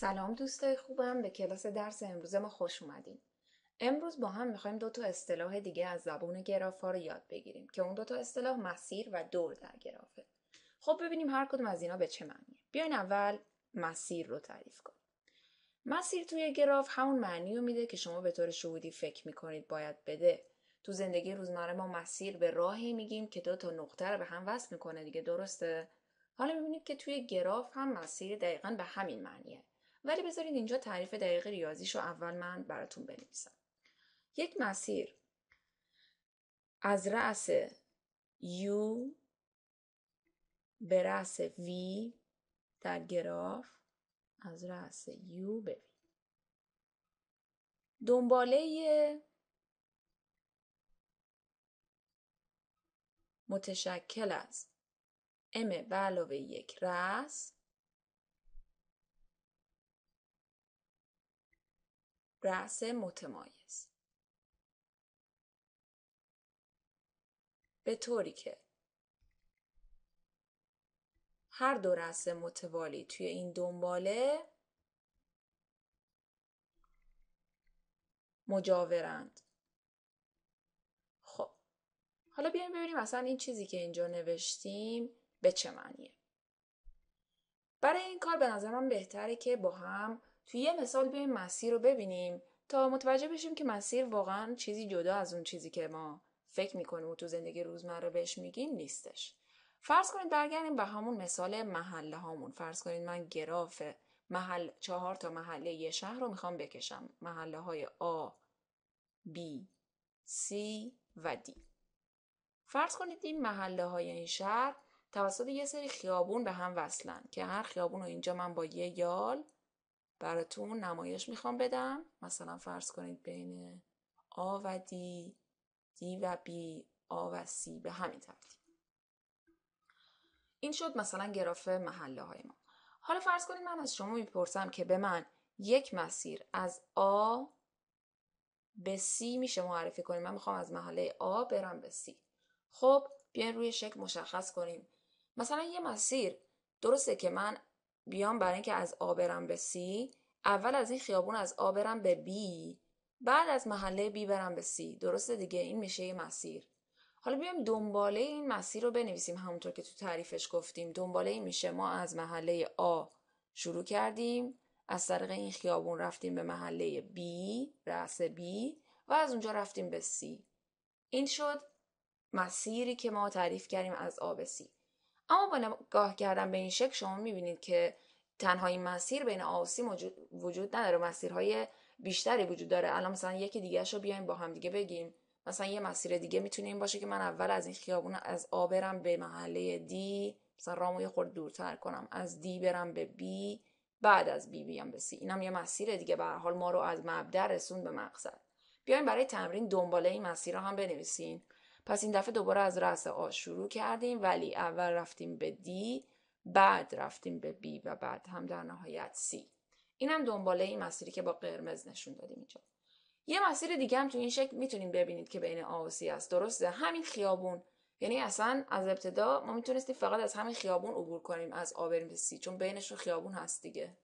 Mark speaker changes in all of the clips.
Speaker 1: سلام دوستای خوبم به کلاس درس امروز ما خوش اومدین. امروز با هم میخوایم دو تا اصطلاح دیگه از زبون گرافا رو یاد بگیریم که اون دو تا اصطلاح مسیر و دور در گرافه. خب ببینیم هر کدوم از اینا به چه معنیه. بیاین اول مسیر رو تعریف کنیم. مسیر توی گراف همون معنی رو میده که شما به طور شهودی فکر میکنید باید بده. تو زندگی روزمره ما مسیر به راهی میگیم که دو تا نقطه رو به هم وصل میکنه دیگه درسته؟ حالا میبینید که توی گراف هم مسیر دقیقا به همین معنیه. ولی بذارید اینجا تعریف دقیق ریاضیش رو اول من براتون بنویسم یک مسیر از رأس U به رأس V در گراف از رأس U به V دنباله متشکل از M به علاوه یک رأس رأس متمایز به طوری که هر دو رأس متوالی توی این دنباله مجاورند خب حالا بیایم ببینیم اصلا این چیزی که اینجا نوشتیم به چه معنیه برای این کار به نظرم بهتره که با هم توی یه مثال بیایم مسیر رو ببینیم تا متوجه بشیم که مسیر واقعا چیزی جدا از اون چیزی که ما فکر میکنیم و تو زندگی روزمره بهش میگیم نیستش فرض کنید برگردیم به همون مثال محله هامون فرض کنید من گراف محل چهار تا محله یه شهر رو میخوام بکشم محله های A, B C و D فرض کنید این محله های این شهر توسط یه سری خیابون به هم وصلن که هر خیابون رو اینجا من با یه یال براتون نمایش میخوام بدم مثلا فرض کنید بین آ و دی دی و بی آ و سی به همین ترتیب این شد مثلا گراف محله های ما حالا فرض کنید من از شما میپرسم که به من یک مسیر از آ به سی میشه معرفی کنیم من میخوام از محله آ برم به سی خب بیاین روی شکل مشخص کنیم مثلا یه مسیر درسته که من بیام برای اینکه از آ برم به سی اول از این خیابون از آ برم به بی بعد از محله بی برم به سی درسته دیگه این میشه یه مسیر حالا بیایم دنباله این مسیر رو بنویسیم همونطور که تو تعریفش گفتیم دنباله این میشه ما از محله آ شروع کردیم از طریق این خیابون رفتیم به محله B رأس B و از اونجا رفتیم به C این شد مسیری که ما تعریف کردیم از آ به C اما با نگاه کردن به این شکل شما میبینید که تنها این مسیر بین آسی وجود نداره مسیرهای بیشتری وجود داره الان مثلا یکی دیگه رو بیایم با هم دیگه بگیم مثلا یه مسیر دیگه میتونه این باشه که من اول از این خیابون از آ برم به محله دی مثلا رامو یه خورده دورتر کنم از دی برم به بی بعد از بی بیام به سی اینم یه مسیر دیگه به حال ما رو از مبدا رسون به مقصد بیایم برای تمرین دنباله این مسیر رو هم بنویسین پس این دفعه دوباره از رأس آ شروع کردیم ولی اول رفتیم به دی بعد رفتیم به بی و بعد هم در نهایت سی این هم دنباله این مسیری که با قرمز نشون دادیم اینجا یه مسیر دیگه هم تو این شکل میتونیم ببینید که بین آ و سی است درسته همین خیابون یعنی اصلا از ابتدا ما میتونستیم فقط از همین خیابون عبور کنیم از آ به سی چون بینشون خیابون هست دیگه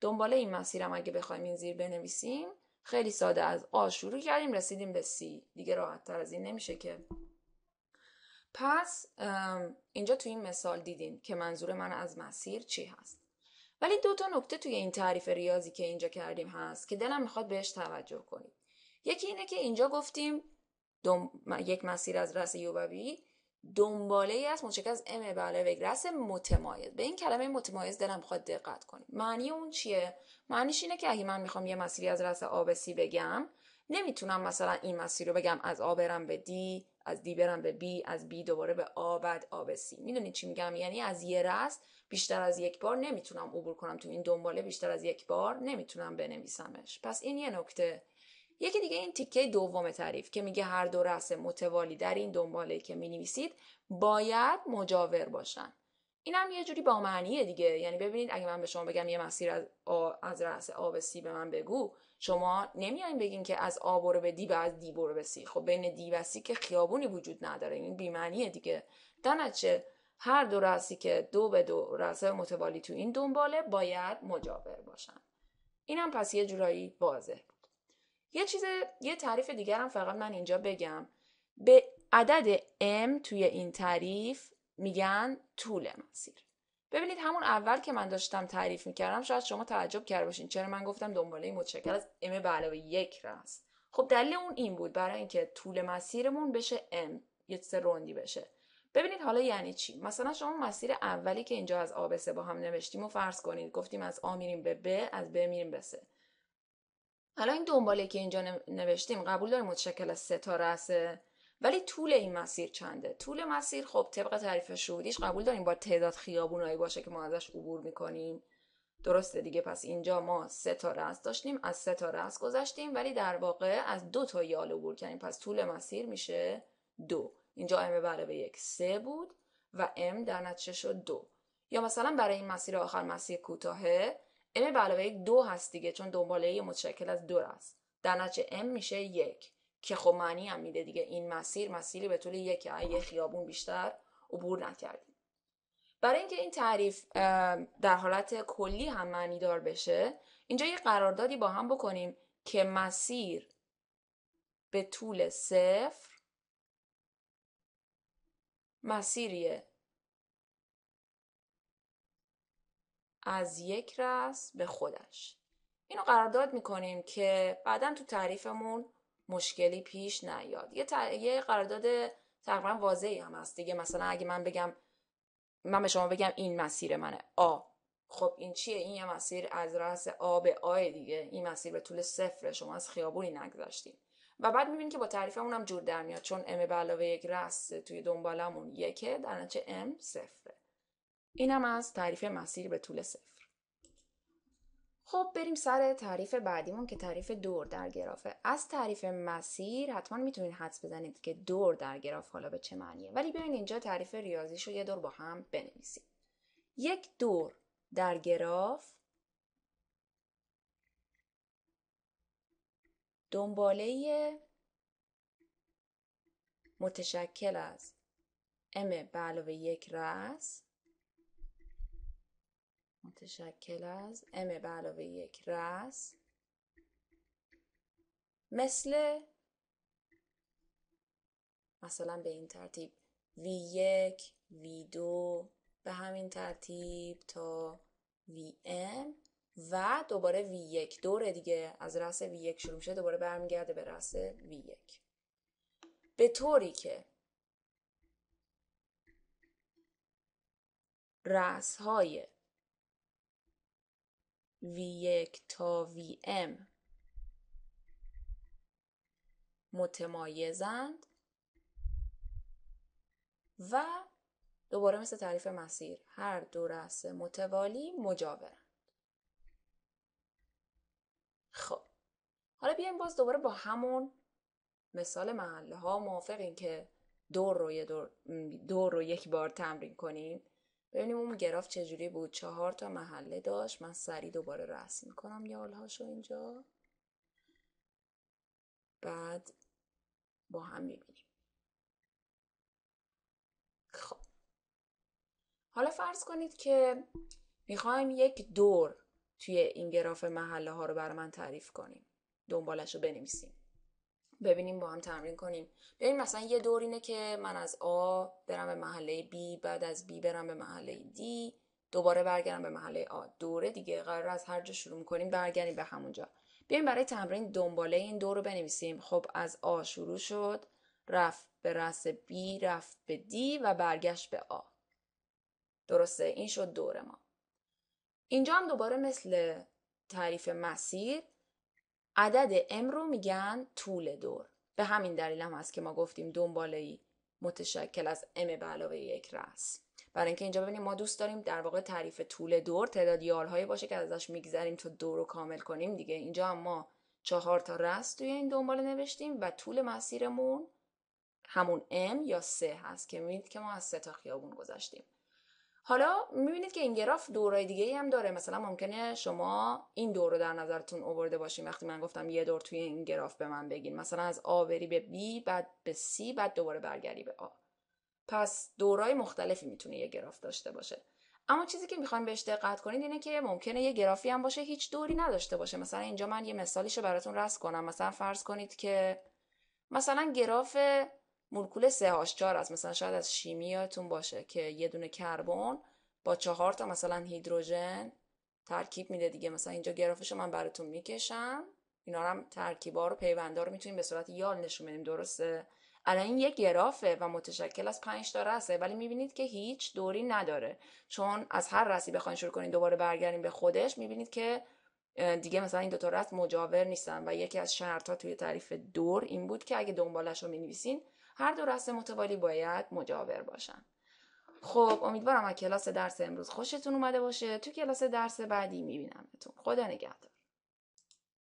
Speaker 1: دنباله این مسیرم اگه بخوایم این زیر بنویسیم خیلی ساده از آ شروع کردیم رسیدیم به سی دیگه راحت تر از این نمیشه که پس اینجا توی این مثال دیدیم که منظور من از مسیر چی هست ولی دو تا نکته توی این تعریف ریاضی که اینجا کردیم هست که دلم میخواد بهش توجه کنیم یکی اینه که اینجا گفتیم یک مسیر از رأس یوبوی دنباله ای از M از ام بله وگرس متمایز به این کلمه متمایز دلم خود دقت کنیم معنی اون چیه معنیش اینه که اگه من میخوام یه مسیری از رس آب سی بگم نمیتونم مثلا این مسیر رو بگم از آ برم به دی از دی برم به بی از بی دوباره به آ بعد آ به سی میدونید چی میگم یعنی از یه رس بیشتر از یک بار نمیتونم عبور کنم تو این دنباله بیشتر از یک بار نمیتونم بنویسمش پس این یه نکته یکی دیگه این تیکه دوم تعریف که میگه هر دو رأس متوالی در این دنباله که نویسید باید مجاور باشن این هم یه جوری با معنیه دیگه یعنی ببینید اگه من به شما بگم یه مسیر از, آ... از رأس آ به سی به من بگو شما نمیایین بگین که از آب برو به دی و از دی برو به سی خب بین دی و سی که خیابونی وجود نداره این بیمعنیه دیگه دانچه هر دو رأسی که دو به دو رأس متوالی تو این دنباله باید مجاور باشن اینم پس یه جورایی واضح یه چیز یه تعریف دیگر هم فقط من اینجا بگم به عدد M توی این تعریف میگن طول مسیر ببینید همون اول که من داشتم تعریف میکردم شاید شما تعجب کرده باشین چرا من گفتم دنباله متشکل از M به علاوه یک راست خب دلیل اون این بود برای اینکه طول مسیرمون بشه M یه چیز روندی بشه ببینید حالا یعنی چی مثلا شما مسیر اولی که اینجا از آب به با هم نوشتیم و فرض کنید گفتیم از A میریم به B از B میریم به حالا این دنباله که اینجا نوشتیم قبول داریم متشکل از تا است ولی طول این مسیر چنده طول مسیر خب طبق تعریف شهودیش قبول داریم با تعداد خیابونایی باشه که ما ازش عبور میکنیم درسته دیگه پس اینجا ما سه تا رأس داشتیم از سه تا رأس گذشتیم ولی در واقع از دو تا یال عبور کردیم پس طول مسیر میشه دو اینجا ام بره به یک سه بود و ام در نتیجه شد دو یا مثلا برای این مسیر آخر مسیر کوتاهه ام به علاوه یک دو هست دیگه چون دنباله متشکل از دو است در نتیجه m میشه یک که خب معنی هم میده دیگه این مسیر مسیری به طول یک یه خیابون بیشتر عبور نکردیم برای اینکه این تعریف در حالت کلی هم معنی دار بشه اینجا یه قراردادی با هم بکنیم که مسیر به طول صفر مسیریه از یک رس به خودش اینو قرارداد میکنیم که بعدا تو تعریفمون مشکلی پیش نیاد یه, یه قرارداد تقریبا واضحی هم هست دیگه مثلا اگه من بگم من به شما بگم این مسیر منه آ خب این چیه این یه مسیر از رأس آ به آ دیگه این مسیر به طول صفر شما از خیابونی نگذاشتیم و بعد میبینید که با تعریفمون هم جور در میاد چون ام به علاوه یک رس توی دنبالمون یکه در نتیجه ام صفر اینم از تعریف مسیر به طول صفر خب بریم سر تعریف بعدیمون که تعریف دور در گرافه از تعریف مسیر حتما میتونید حدس بزنید که دور در گراف حالا به چه معنیه ولی بیاین اینجا تعریف ریاضیش رو یه دور با هم بنویسیم یک دور در گراف دنباله متشکل از m به علاوه یک راست متشکل از ام علاوه یک رس مثل مثلا به این ترتیب V1 V2 به همین ترتیب تا Vn و دوباره V1 دوره دیگه از رس V1 شروع میشه دوباره برمیگرده به رس V1 به طوری که رس های وی یک تا Vm متمایزند و دوباره مثل تعریف مسیر هر دو رأس متوالی مجاورند خب حالا بیایم باز دوباره با همون مثال محله ها موافقین که دور رو, دور, دور رو یک بار تمرین کنیم ببینیم اون گراف چجوری بود چهار تا محله داشت من سریع دوباره رسم میکنم یالهاشو اینجا بعد با هم میبینیم خب حالا فرض کنید که میخوایم یک دور توی این گراف محله ها رو برای من تعریف کنیم دنبالش رو بنویسیم ببینیم با هم تمرین کنیم ببین مثلا یه دور اینه که من از آ برم به محله بی بعد از بی برم به محله دی دوباره برگردم به محله آ دوره دیگه قرار از هر جا شروع کنیم برگردیم به همونجا بیایم برای تمرین دنباله این دور رو بنویسیم خب از آ شروع شد رفت به رس بی رفت به D و برگشت به آ درسته این شد دور ما اینجا هم دوباره مثل تعریف مسیر عدد ام رو میگن طول دور به همین دلیل هم هست که ما گفتیم دنباله ای متشکل از ام به علاوه یک رس برای اینکه اینجا ببینیم ما دوست داریم در واقع تعریف طول دور تعداد یالهایی باشه که ازش میگذریم تا دور رو کامل کنیم دیگه اینجا هم ما چهار تا رس توی این دنباله نوشتیم و طول مسیرمون همون ام یا سه هست که میبینید که ما از سه تا خیابون گذاشتیم حالا میبینید که این گراف دورای دیگه ای هم داره مثلا ممکنه شما این دور رو در نظرتون اوورده باشین وقتی من گفتم یه دور توی این گراف به من بگین مثلا از آ بری به B بعد به C بعد دوباره برگری به آ پس دورای مختلفی میتونه یه گراف داشته باشه اما چیزی که میخوایم بهش دقت کنید اینه که ممکنه یه گرافی هم باشه هیچ دوری نداشته باشه مثلا اینجا من یه مثالیشو براتون رسم کنم مثلا فرض کنید که مثلا گراف مولکول سه هاش 4 از مثلا شاید از شیمیاتون باشه که یه دونه کربن با چهار تا مثلا هیدروژن ترکیب میده دیگه مثلا اینجا گرافش من براتون میکشم اینا هم ترکیبا رو پیوندا رو میتونیم به صورت یال نشون بدیم درسته الان این یک گرافه و متشکل از 5 تا رسه ولی میبینید که هیچ دوری نداره چون از هر رسی بخواین شروع کنید دوباره برگردیم به خودش میبینید که دیگه مثلا این تا رس مجاور نیستن و یکی از شرط ها توی تعریف دور این بود که اگه دنبالش رو مینویسین هر دو رسم متوالی باید مجاور باشن خب امیدوارم از کلاس درس امروز خوشتون اومده باشه تو کلاس درس بعدی میبینمتون خدا نگهدار